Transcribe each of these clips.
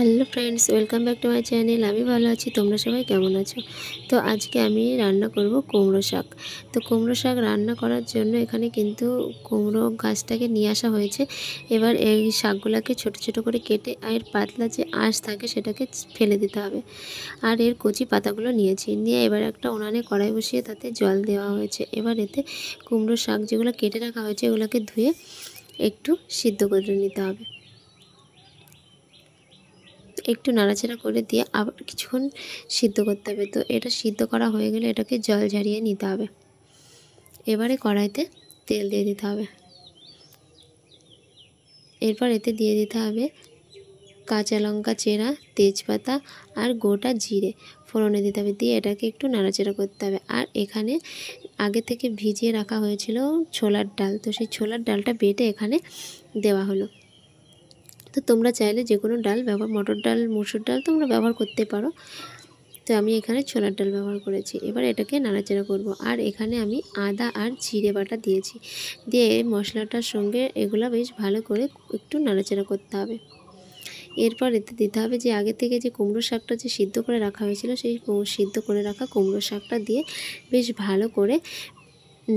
Hello friends welcome back to my channel আমি ভালো আছি তোমরা সবাই কেমন আছো তো আজকে আমি রান্না করব কুমড়ো শাক তো কুমড়ো শাক রান্না করার জন্য এখানে কিন্তু কুমড়ো গাছটাকে নিয়ে আসা হয়েছে এবার এই শাকগুলোকে ছোট ছোট করে কেটে এর পাতলা যে আঁশ থাকে সেটাকে ফেলে দিতে হবে আর এর কচি পাতাগুলো নিয়েছি নিয়ে এবার একটা উনানে কড়াই বসিয়ে তাতে জল দেওয়া হয়েছে এবার এতে কুমড়ো শাক যেগুলো কেটে রাখা হয়েছে এগুলোকে ধুয়ে একটু সিদ্ধ করে নিতে হবে একটু নাড়াচাড়া করে দিয়ে আবার কিছুক্ষণ সিদ্ধ করতে হবে তো এটা সিদ্ধ করা হয়ে গেলে এটাকে জল ঝারিয়ে নিতে হবে এবারে কড়াইতে তেল দিয়ে দিতে হবে এরপর এতে দিয়ে দিতে হবে কাঁচা লঙ্কা চেরা তেজপাতা আর গোটা জিরে ফোড়নে দিতে হবে দিয়ে এটাকে একটু নাড়াচাড়া করতে হবে আর এখানে আগে থেকে ভিজিয়ে রাখা হয়েছিল ছোলার ডাল তো সেই ছোলার ডালটা বেটে এখানে দেওয়া হলো তো তোমরা চাইলে যে কোনো ডাল ব্যবহার মটর ডাল মুসুর ডাল তোমরা ব্যবহার করতে পারো তো আমি এখানে ছোলার ডাল ব্যবহার করেছি এবার এটাকে নাড়াচাড়া করব আর এখানে আমি আদা আর জিরে বাটা দিয়েছি দিয়ে মশলাটার সঙ্গে এগুলো বেশ ভালো করে একটু নাড়াচাড়া করতে হবে এরপর এতে দিতে হবে যে আগে থেকে যে কুমড়ো শাকটা যে সিদ্ধ করে রাখা হয়েছিল সেই সিদ্ধ করে রাখা কুমড়ো শাকটা দিয়ে বেশ ভালো করে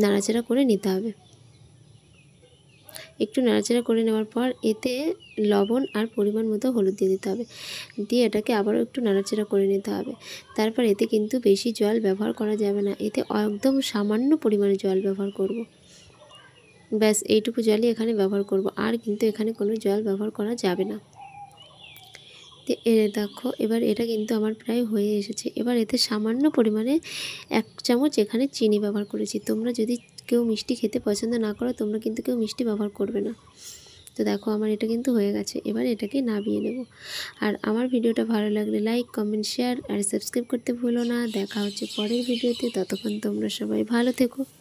নাড়াচাড়া করে নিতে হবে একটু নাড়াচাড়া করে নেওয়ার পর এতে লবণ আর পরিমাণ মতো হলুদ দিয়ে দিতে হবে দিয়ে এটাকে আবারও একটু নাড়াচাড়া করে নিতে হবে তারপর এতে কিন্তু বেশি জল ব্যবহার করা যাবে না এতে একদম সামান্য পরিমাণে জল ব্যবহার করব। ব্যাস এইটুকু জলই এখানে ব্যবহার করব আর কিন্তু এখানে কোনো জল ব্যবহার করা যাবে না তো এ দেখো এবার এটা কিন্তু আমার প্রায় হয়ে এসেছে এবার এতে সামান্য পরিমাণে এক চামচ এখানে চিনি ব্যবহার করেছি তোমরা যদি কেউ মিষ্টি খেতে পছন্দ না করো তোমরা কিন্তু কেউ মিষ্টি ব্যবহার করবে না তো দেখো আমার এটা কিন্তু হয়ে গেছে এবার এটাকে নামিয়ে নেব আর আমার ভিডিওটা ভালো লাগলে লাইক কমেন্ট শেয়ার আর সাবস্ক্রাইব করতে ভুলো না দেখা হচ্ছে পরের ভিডিওতে ততক্ষণ তোমরা সবাই ভালো থেকো